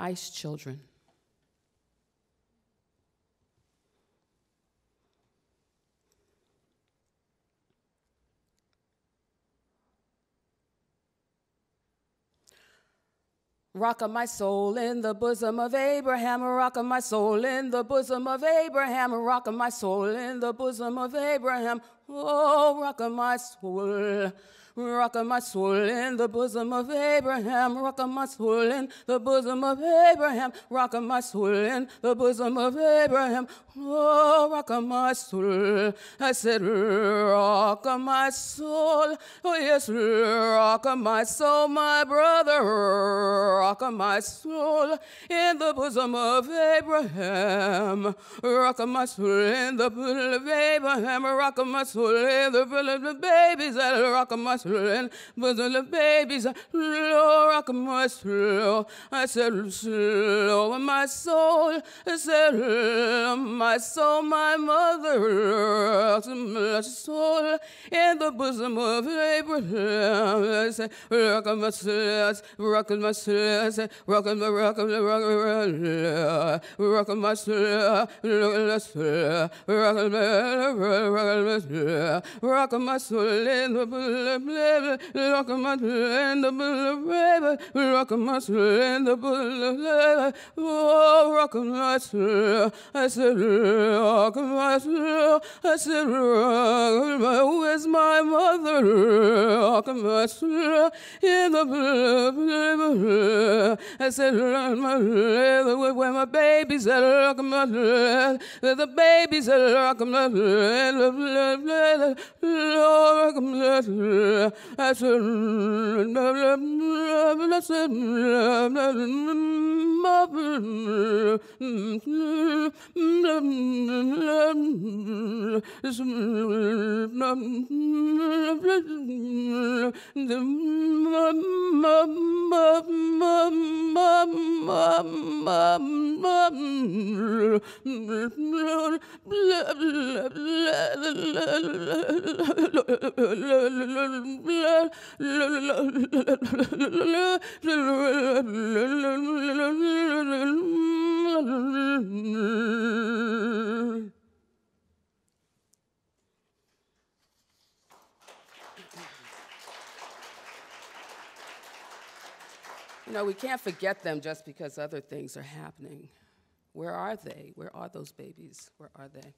ICE children. Rock of my soul in the bosom of Abraham, rock of my soul in the bosom of Abraham, rock of my soul in the bosom of Abraham, Oh, rock of my soul, rock of my soul in the bosom of Abraham, rock of my soul in the bosom of Abraham, rock of my soul in the bosom of Abraham. Oh, rock of my soul, I said, rock of my soul, oh yes, rock of my soul, my brother, rock of my soul in the bosom of Abraham, rock of my soul in the bosom of Abraham, rock of my soul swollen, the little babies that rock my swollen, but the little babies slow rock my slow. I said slow my soul, I said my soul, my mother my soul in the bosom of Abraham. I said rock my slits, rock my said, rock my rock my rock my rock my slits, rock my rock my Rock Rock my my soul soul in the Rockama Solenda Bulabla, Rockama my soul in the Bulabla, Oh, rock my soul. I said, rock my soul. I said, rock my. where's my mother? Rock my soul in the Bulabla, I said, where my babies at, where the babies at, I said, Mum, You know, we can't forget them just because other things are happening. Where are they? Where are those babies? Where are they?